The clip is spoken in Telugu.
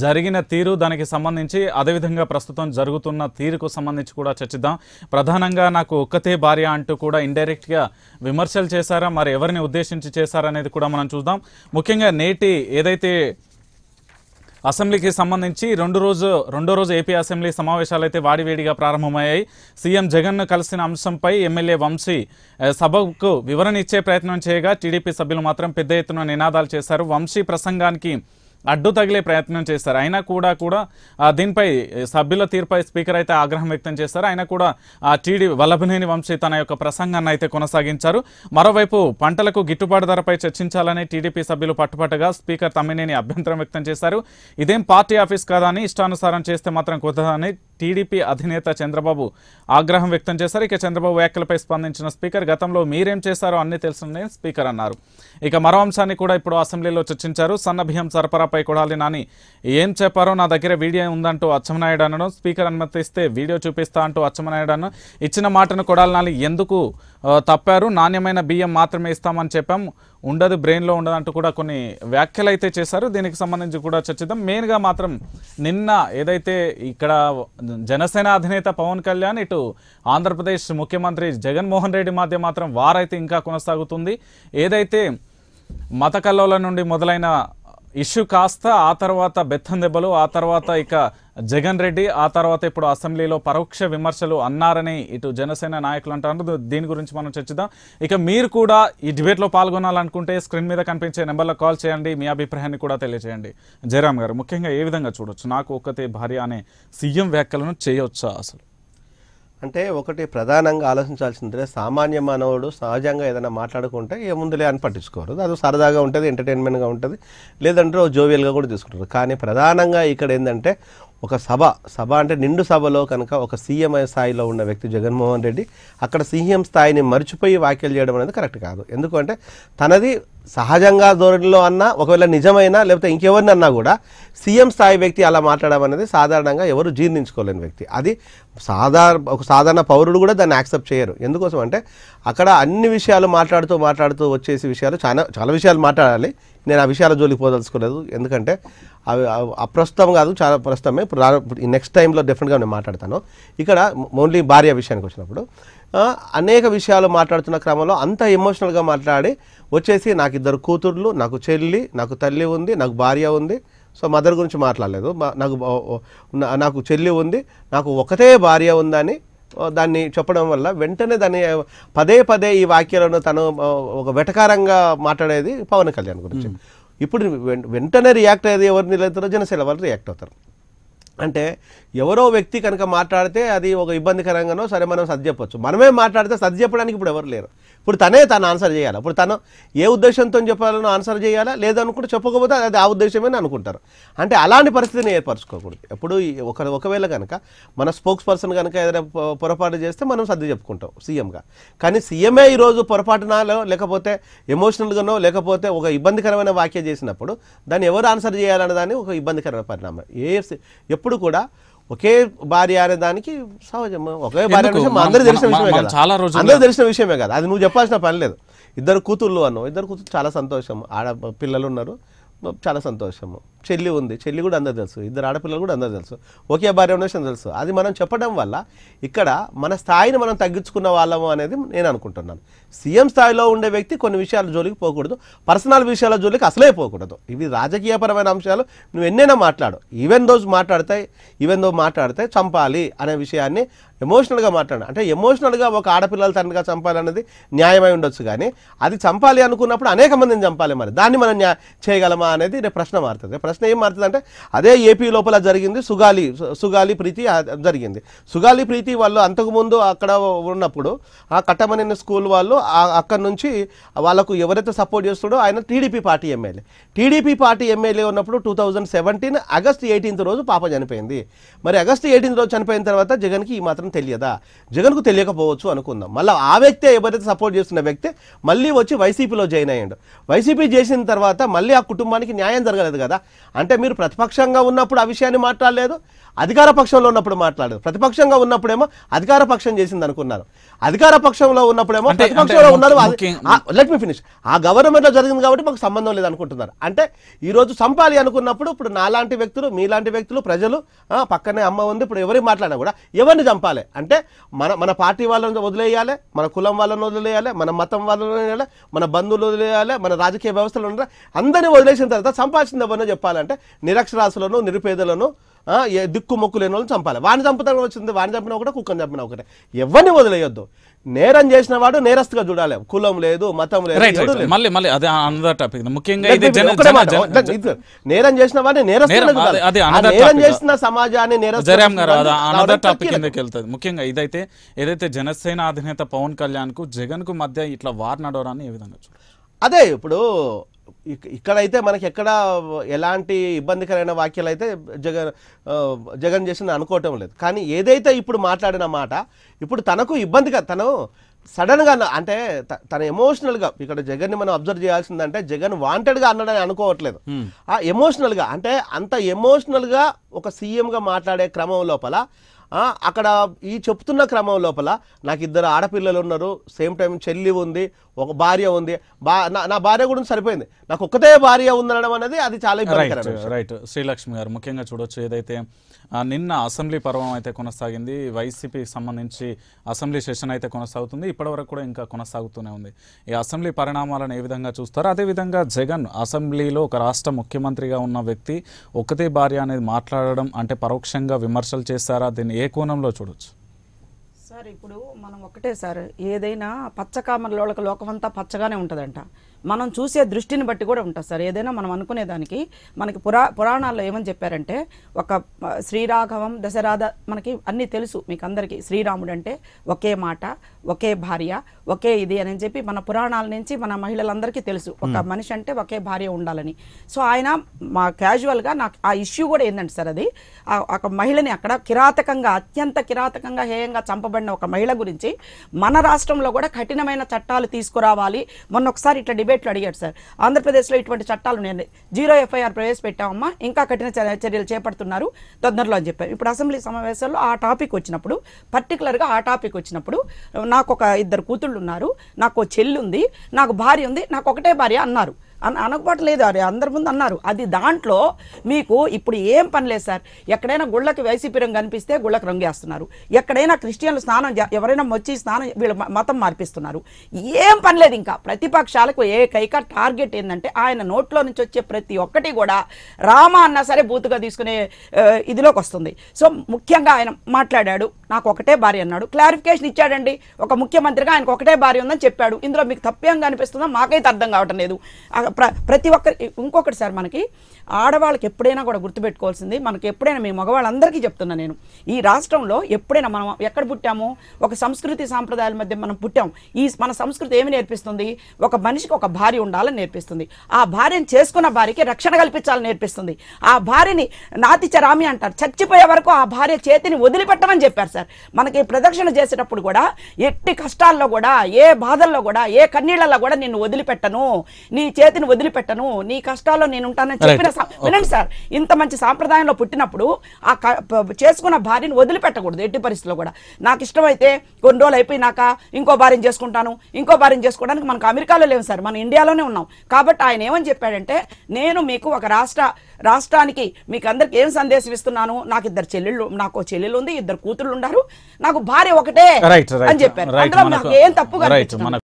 జరిగిన తీరు దానికి సంబంధించి అదేవిధంగా ప్రస్తుతం జరుగుతున్న తీరుకు సంబంధించి కూడా చర్చిద్దాం ప్రధానంగా నాకు ఒక్కతే భార్య అంటూ కూడా ఇండైరెక్ట్గా విమర్శలు చేశారా మరి ఎవరిని ఉద్దేశించి చేశారనేది కూడా మనం చూద్దాం ముఖ్యంగా నేటి ఏదైతే అసెంబ్లీకి సంబంధించి రెండు రోజు రెండో రోజు ఏపీ అసెంబ్లీ సమావేశాలు అయితే వాడివేడిగా ప్రారంభమయ్యాయి సీఎం జగన్ను కలిసిన అంశంపై ఎమ్మెల్యే వంశీ సభకు వివరణ ఇచ్చే ప్రయత్నం చేయగా టీడీపీ సభ్యులు మాత్రం పెద్ద ఎత్తున నినాదాలు చేశారు వంశీ ప్రసంగానికి అడ్డు తగిలే ప్రయత్నం చేస్తారు అయినా కూడా కూడా దీనిపై సభ్యుల తీర్పై స్పీకర్ అయితే ఆగ్రహం వ్యక్తం చేస్తారు ఆయన కూడా ఆ టీడీ వల్లభనేని వంశీ తన యొక్క ప్రసంగాన్ని అయితే కొనసాగించారు మరోవైపు పంటలకు గిట్టుబాటు ధరపై చర్చించాలని టీడీపీ సభ్యులు పట్టుపట్టగా స్పీకర్ తమ్మినేని అభ్యంతరం వ్యక్తం చేశారు ఇదేం పార్టీ ఆఫీస్ కాదని ఇష్టానుసారం చేస్తే మాత్రం కుదరదని టీడీపీ అధినేత చంద్రబాబు ఆగ్రహం వ్యక్తం చేశారు ఇక చంద్రబాబు వ్యాఖ్యలపై స్పందించిన స్పీకర్ గతంలో మీరేం చేశారో అన్ని తెలుసునని స్పీకర్ అన్నారు ఇక మరో అంశాన్ని కూడా ఇప్పుడు అసెంబ్లీలో చర్చించారు బియ్యం సరఫరాపై కొడాలి నాని ఏం చెప్పారో నా దగ్గర వీడియో ఉందంటూ అచ్చమనాయుడు అనడం స్పీకర్ అనుమతిస్తే వీడియో చూపిస్తా అంటూ అచ్చమనాయుడు అన్న ఇచ్చిన మాటను కొడాలి నాని ఎందుకు తప్పారు నాణ్యమైన బియ్యం మాత్రమే ఇస్తామని చెప్పాం ఉండదు బ్రెయిన్లో ఉండదు అంటూ కూడా కొన్ని వ్యాఖ్యలు అయితే చేశారు దీనికి సంబంధించి కూడా చర్చిద్దాం మెయిన్గా మాత్రం నిన్న ఏదైతే ఇక్కడ జనసేన అధినేత పవన్ కళ్యాణ్ ఇటు ఆంధ్రప్రదేశ్ ముఖ్యమంత్రి జగన్మోహన్ రెడ్డి మధ్య మాత్రం వారైతే ఇంకా కొనసాగుతుంది ఏదైతే మత కల్లోల నుండి మొదలైన ఇష్యూ కాస్త ఆ తర్వాత బెత్తం దెబ్బలు ఆ తర్వాత ఇక జగన్ రెడ్డి ఆ తర్వాత ఇప్పుడు అసెంబ్లీలో పరోక్ష విమర్శలు అన్నారని ఇటు జనసేన నాయకులు అంటారు దీని గురించి మనం చర్చిద్దాం ఇక మీరు కూడా ఈ డిబేట్లో పాల్గొనాలనుకుంటే స్క్రీన్ మీద కనిపించే నెంబర్లో కాల్ చేయండి మీ అభిప్రాయాన్ని కూడా తెలియజేయండి జయరామ్ గారు ముఖ్యంగా ఏ విధంగా చూడొచ్చు నాకు ఒకతే భార్య అనే సీఎం వ్యాఖ్యలను చేయొచ్చా అసలు అంటే ఒకటి ప్రధానంగా ఆలోచించాల్సిందే సామాన్య మానవుడు సహజంగా ఏదైనా మాట్లాడుకుంటే ఏముందులే అని పట్టించుకోరు అది సరదాగా ఉంటుంది ఎంటర్టైన్మెంట్గా ఉంటుంది లేదంటే జోవియల్గా కూడా తీసుకుంటారు కానీ ప్రధానంగా ఇక్కడ ఏంటంటే ఒక సభ సభ అంటే నిండు సభలో కనుక ఒక సీఎం స్థాయిలో ఉన్న వ్యక్తి జగన్మోహన్ రెడ్డి అక్కడ సీఎం స్థాయిని మర్చిపోయి వ్యాఖ్యలు చేయడం అనేది కరెక్ట్ కాదు ఎందుకంటే తనది సహజంగా ధోరణిలో అన్నా ఒకవేళ నిజమైనా లేకపోతే ఇంకెవరిని అన్నా కూడా సీఎం స్థాయి వ్యక్తి అలా మాట్లాడడం అనేది సాధారణంగా ఎవరు జీర్ణించుకోలేని వ్యక్తి అది సాధారణ ఒక సాధారణ పౌరుడు కూడా దాన్ని యాక్సెప్ట్ చేయరు ఎందుకోసం అంటే అక్కడ అన్ని విషయాలు మాట్లాడుతూ మాట్లాడుతూ వచ్చేసి విషయాలు చాలా చాలా విషయాలు మాట్లాడాలి నేను ఆ విషయాల జోలికి పోదలుచుకోలేదు ఎందుకంటే అవి అప్రస్తుతం కాదు చాలా ప్రస్తుతమే ఇప్పుడు నెక్స్ట్ టైంలో డెఫినెట్గా నేను మాట్లాడతాను ఇక్కడ ఓన్లీ భార్య విషయానికి వచ్చినప్పుడు అనేక విషయాలు మాట్లాడుతున్న క్రమంలో అంత ఎమోషనల్గా మాట్లాడి వచ్చేసి నాకు ఇద్దరు కూతుర్లు నాకు చెల్లి నాకు తల్లి ఉంది నాకు భార్య ఉంది సో మదర్ గురించి మాట్లాడలేదు నాకు నాకు చెల్లి ఉంది నాకు ఒకటే భార్య ఉందని దాన్ని చెప్పడం వల్ల వెంటనే దాన్ని పదే పదే ఈ వాక్యాలను తను ఒక వెటకారంగా మాట్లాడేది పవన్ కళ్యాణ్ గురించి ఇప్పుడు వెంటనే రియాక్ట్ అయ్యేది ఎవరిని లేదో జనసేన వాళ్ళు రియాక్ట్ అవుతారు అంటే ఎవరో వ్యక్తి కనుక మాట్లాడితే అది ఒక ఇబ్బందికరంగానో సరే మనం సర్ది చెప్పొచ్చు మనమే మాట్లాడితే సర్ది చెప్పడానికి ఇప్పుడు ఎవరు లేరు ఇప్పుడు తనే తను ఆన్సర్ చేయాలి ఇప్పుడు తను ఏ ఉద్దేశంతో చెప్పాలనో ఆన్సర్ చేయాలా లేదనుకుంటే చెప్పకపోతే అది ఆ ఉద్దేశమేని అనుకుంటారు అంటే అలాంటి పరిస్థితిని ఏర్పరచుకోకూడదు ఎప్పుడు ఒక ఒకవేళ కనుక మన స్పోక్స్ పర్సన్ కనుక ఏదైనా పొరపాటు చేస్తే మనం సర్ది చెప్పుకుంటాం సీఎంగా కానీ సీఎంఏ ఈరోజు పొరపాటునాలో లేకపోతే ఎమోషనల్గానో లేకపోతే ఒక ఇబ్బందికరమైన వ్యాఖ్య చేసినప్పుడు దాన్ని ఎవరు ఆన్సర్ చేయాలన్న దాన్ని ఒక ఇబ్బందికరమైన పరిణామం ఏ ఎప్పుడు కూడా ఒకే భార్య అనే దానికి సహజం ఒకే భార్య అందరూ తెలిసిన విషయమే కదా చాలా రోజులు అందరూ తెలిసిన విషయమే కదా అది నువ్వు చెప్పాల్సిన పని లేదు ఇద్దరు కూతుళ్ళు అన్నావు ఇద్దరు కూతురు చాలా సంతోషం ఆడ పిల్లలు ఉన్నారు చాలా సంతోషము చెల్లి ఉంది చెల్లి కూడా అందరు తెలుసు ఇద్దరు ఆడపిల్లలు కూడా అందరు తెలుసు ఒకే భార్య ఉన్న విషయం తెలుసు అది మనం చెప్పడం వల్ల ఇక్కడ మన స్థాయిని మనం తగ్గించుకున్న వాళ్ళము అనేది నేను అనుకుంటున్నాను సీఎం స్థాయిలో ఉండే వ్యక్తి కొన్ని విషయాల జోలికి పోకూడదు పర్సనల్ విషయాల జోలికి అసలే పోకూడదు ఇవి రాజకీయపరమైన అంశాలు నువ్వు ఎన్నైనా మాట్లాడు ఈవెన్ రోజు మాట్లాడతాయి ఈవెన్ దో మాట్లాడితే చంపాలి అనే విషయాన్ని ఎమోషనల్గా మాట్లాడు అంటే ఎమోషనల్గా ఒక ఆడపిల్లల తండ్రిగా చంపాలన్నది న్యాయమై ఉండొచ్చు కానీ అది చంపాలి అనుకున్నప్పుడు అనేక మందిని చంపాలి మరి దాన్ని మనం చేయగలమా అనేది రేపు ప్రశ్న మారుతుంది ప్రశ్న ప్రశ్న ఏం మారుతుంది అంటే అదే ఏపీ లోపల జరిగింది సుగాలి సుగాలి ప్రీతి జరిగింది సుగాలి ప్రీతి వాళ్ళు అంతకుముందు అక్కడ ఉన్నప్పుడు ఆ కట్టమనిన స్కూల్ వాళ్ళు అక్కడ నుంచి వాళ్ళకు ఎవరైతే సపోర్ట్ చేస్తాడో ఆయన TDP party MLA TDP party MLA ఉన్నప్పుడు two thousand seventeen August eighteenth రోజు పాప చనిపోయింది మరి ఆగస్ట్ ఎయిటీన్త్ రోజు చనిపోయిన తర్వాత జగన్కి ఈ మాత్రం తెలియదా జగన్కు తెలియకపోవచ్చు అనుకుందాం మళ్ళీ ఆ వ్యక్తే ఎవరైతే సపోర్ట్ చేస్తున్న వ్యక్తి మళ్ళీ వచ్చి వైసీపీలో జాయిన్ అయ్యాడు వైసీపీ చేసిన తర్వాత మళ్ళీ ఆ కుటుంబానికి న్యాయం జరగలేదు కదా అంటే మీరు ప్రతిపక్షంగా ఉన్నప్పుడు ఆ విషయాన్ని మాట్లాడలేదు అధికార పక్షంలో ఉన్నప్పుడు మాట్లాడదు ప్రతిపక్షంగా ఉన్నప్పుడేమో అధికార పక్షం చేసింది అనుకున్నారు అధికార పక్షంలో ఉన్నప్పుడేమో ప్రతిపక్షంలో ఉన్నారు లెట్ మీ ఫినిష్ ఆ గవర్నమెంట్ లో జరిగింది కాబట్టి మాకు సంబంధం లేదు అనుకుంటున్నారు అంటే ఈ రోజు సంపాలి అనుకున్నప్పుడు ఇప్పుడు నాలాంటి వ్యక్తులు మీలాంటి వ్యక్తులు ప్రజలు పక్కనే అమ్మ ఉంది ఇప్పుడు ఎవరి మాట్లాడినా కూడా ఎవరిని చంపాలి అంటే మన మన పార్టీ వాళ్ళని వదిలేయాలి మన కులం వాళ్ళని వదిలేయాలి మన మతం వాళ్ళని వదిలేయాలి మన బంధువులు వదిలేయాలి మన రాజకీయ వ్యవస్థలు ఉండాలి అందరినీ వదిలేసిన తర్వాత సంపాదించింది ఎవరినో చెప్పాలి చంపాలంటే నిరక్షరాశులను నిరుపేదలను దిక్కు మొక్కు లేని వాళ్ళని చంపాలి వాణి చంపుతాం వచ్చింది వాడిని చంపినా ఒకటే కుక్కని చంపినా ఒకటే ఎవరిని వదిలేయొద్దు నేరం చేసిన వాడు నేరస్తుగా చూడాలి కులం లేదు మతం లేదు మళ్ళీ మళ్ళీ అదే అనదర్ టాపిక్ ముఖ్యంగా నేరం చేసిన వాడిని నేరం చేసిన సమాజాన్ని అనదర్ టాపిక్ కిందకి వెళ్తుంది ముఖ్యంగా ఇదైతే ఏదైతే జనసేన అధినేత పవన్ కళ్యాణ్ కు జగన్ కు మధ్య ఇట్లా వార్ నడవరాన్ని ఏ విధంగా చూడాలి అదే ఇప్పుడు ఇక్కడైతే మనకి ఎక్కడ ఎలాంటి ఇబ్బందికరమైన వాక్యాలు అయితే జగన్ జగన్ చేసింది అనుకోవటం లేదు కానీ ఏదైతే ఇప్పుడు మాట్లాడిన మాట ఇప్పుడు తనకు ఇబ్బందిగా తను సడన్గా అంటే తన ఎమోషనల్గా ఇక్కడ జగన్ని మనం అబ్జర్వ్ చేయాల్సిందంటే జగన్ వాంటెడ్గా అన్నాడని అనుకోవట్లేదు ఆ ఎమోషనల్గా అంటే అంత ఎమోషనల్గా ఒక సీఎంగా మాట్లాడే క్రమం లోపల అక్కడ ఈ చెప్తున్న క్రమం లోపల నాకు ఇద్దరు ఆడపిల్లలు ఉన్నారు సేమ్ టైం చెల్లి ఉంది ఒక భార్య ఉంది బా నా భార్య కూడా సరిపోయింది నాకు ఒక్కతే భార్య ఉందనడం అనేది అది చాలా రైట్ శ్రీలక్ష్మి గారు ముఖ్యంగా చూడొచ్చు ఏదైతే నిన్న అసెంబ్లీ పర్వం అయితే కొనసాగింది వైసీపీకి సంబంధించి అసెంబ్లీ సెషన్ అయితే కొనసాగుతుంది ఇప్పటివరకు కూడా ఇంకా కొనసాగుతూనే ఉంది ఈ అసెంబ్లీ పరిణామాలను ఏ విధంగా చూస్తారో అదేవిధంగా జగన్ అసెంబ్లీలో ఒక రాష్ట్ర ముఖ్యమంత్రిగా ఉన్న వ్యక్తి ఒకతే భార్య అనేది మాట్లాడడం అంటే పరోక్షంగా విమర్శలు చేస్తారా దీన్ని ఏ కోణంలో చూడొచ్చు సార్ ఇప్పుడు మనం ఒకటే సార్ ఏదైనా పచ్చకామర్లోళ్ళకి లోకమంతా పచ్చగానే ఉంటుందంట మనం చూసే దృష్టిని బట్టి కూడా ఉంటుంది సార్ ఏదైనా మనం అనుకునేదానికి మనకి పురా పురాణాల్లో ఏమని చెప్పారంటే ఒక శ్రీరాఘవం దశరాధ మనకి అన్నీ తెలుసు మీకు అందరికీ శ్రీరాముడు అంటే ఒకే మాట ఒకే భార్య ఒకే ఇది అని చెప్పి మన పురాణాల నుంచి మన మహిళలందరికీ తెలుసు ఒక hmm. మనిషి అంటే ఒకే భార్య ఉండాలని సో ఆయన మా క్యాజువల్గా నాకు ఆ ఇష్యూ కూడా ఏంటంటే సార్ అది ఒక మహిళని అక్కడ కిరాతకంగా అత్యంత కిరాతకంగా హేయంగా చంపబడి చేయబడిన ఒక మహిళ గురించి మన రాష్ట్రంలో కూడా కఠినమైన చట్టాలు తీసుకురావాలి మొన్న ఒకసారి ఇట్లా డిబేట్లు అడిగాడు సార్ ఆంధ్రప్రదేశ్లో ఇటువంటి చట్టాలు నేను జీరో ఎఫ్ఐఆర్ ప్రవేశపెట్టామమ్మా ఇంకా కఠిన చర్యలు చేపడుతున్నారు తొందరలో అని చెప్పారు ఇప్పుడు అసెంబ్లీ సమావేశాల్లో ఆ టాపిక్ వచ్చినప్పుడు పర్టికులర్గా ఆ టాపిక్ వచ్చినప్పుడు నాకు ఒక ఇద్దరు కూతుళ్ళు ఉన్నారు నాకు చెల్లి ఉంది నాకు భార్య ఉంది నాకు ఒకటే భార్య అన్నారు అని అనకపోవట్లేదు అది అందరి ముందు అన్నారు అది దాంట్లో మీకు ఇప్పుడు ఏం పని లేదు సార్ ఎక్కడైనా గుళ్ళకి వైసీపీ రంగు కనిపిస్తే గుళ్ళకి రంగేస్తున్నారు ఎక్కడైనా క్రిస్టియన్లు స్నానం ఎవరైనా వచ్చి స్నానం వీళ్ళ మతం మార్పిస్తున్నారు ఏం పని లేదు ఇంకా ప్రతిపక్షాలకు ఏకైక టార్గెట్ ఏంటంటే ఆయన నోట్లో నుంచి వచ్చే ప్రతి ఒక్కటి కూడా రామ అన్నా సరే బూతుగా తీసుకునే ఇదిలోకి వస్తుంది సో ముఖ్యంగా ఆయన మాట్లాడాడు నాకు ఒకటే భార్య అన్నాడు క్లారిఫికేషన్ ఇచ్చాడండి ఒక ముఖ్యమంత్రిగా ఆయనకు ఒకటే భార్య ఉందని చెప్పాడు ఇందులో మీకు తప్పేం కనిపిస్తుందో మాకైతే అర్థం కావటం లేదు ప్రతి ఒక్కరి ఇంకొకటి సార్ మనకి ఆడవాళ్ళకి ఎప్పుడైనా కూడా గుర్తుపెట్టుకోవాల్సింది మనకి ఎప్పుడైనా మీ మగవాళ్ళందరికీ చెప్తున్నా నేను ఈ రాష్ట్రంలో ఎప్పుడైనా మనం ఎక్కడ పుట్టాము ఒక సంస్కృతి సాంప్రదాయాల మధ్య మనం పుట్టాం ఈ మన సంస్కృతి ఏమి నేర్పిస్తుంది ఒక మనిషికి ఒక భార్య ఉండాలని నేర్పిస్తుంది ఆ భార్యను చేసుకున్న భార్యకి రక్షణ కల్పించాలని నేర్పిస్తుంది ఆ భార్యని నాతి చరామి అంటారు చచ్చిపోయే వరకు ఆ భార్య చేతిని వదిలిపెట్టమని చెప్పారు సార్ మనకి ప్రదక్షిణ చేసేటప్పుడు కూడా ఎట్టి కష్టాల్లో కూడా ఏ బాధల్లో కూడా ఏ కన్నీళ్లలో కూడా నిన్ను వదిలిపెట్టను నీ చేతి బాధ్యతను వదిలిపెట్టను నీ కష్టాల్లో నేను ఉంటానని చెప్పిన వినండి సార్ ఇంత మంచి సాంప్రదాయంలో పుట్టినప్పుడు ఆ చేసుకున్న భార్యను వదిలిపెట్టకూడదు ఎట్టి పరిస్థితుల్లో కూడా నాకు ఇష్టమైతే కొన్ని రోజులు అయిపోయినాక ఇంకో భార్యను చేసుకుంటాను ఇంకో భార్యను చేసుకోవడానికి మనకు అమెరికాలో లేవు సార్ మన ఇండియాలోనే ఉన్నాం కాబట్టి ఆయన ఏమని చెప్పాడంటే నేను మీకు ఒక రాష్ట్ర రాష్ట్రానికి మీకు అందరికి ఏం సందేశం ఇస్తున్నాను నాకు ఇద్దరు చెల్లెళ్ళు నాకు చెల్లెలు ఉంది ఇద్దరు కూతుళ్ళు ఉన్నారు నాకు భార్య ఒకటే అని చెప్పారు అందులో నాకు ఏం తప్పు